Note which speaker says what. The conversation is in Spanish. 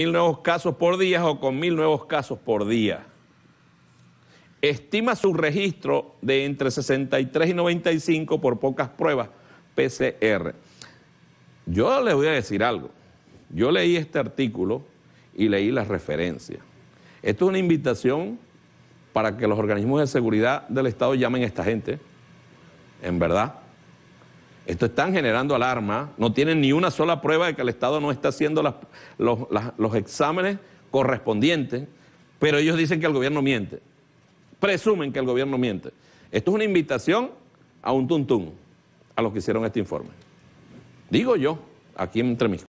Speaker 1: mil nuevos casos por día o con mil nuevos casos por día. Estima su registro de entre 63 y 95 por pocas pruebas PCR. Yo les voy a decir algo. Yo leí este artículo y leí las referencias. Esto es una invitación para que los organismos de seguridad del Estado llamen a esta gente, en verdad. Esto están generando alarma, no tienen ni una sola prueba de que el Estado no está haciendo los, los exámenes correspondientes, pero ellos dicen que el gobierno miente, presumen que el gobierno miente. Esto es una invitación a un tuntún, a los que hicieron este informe. Digo yo, aquí entre mis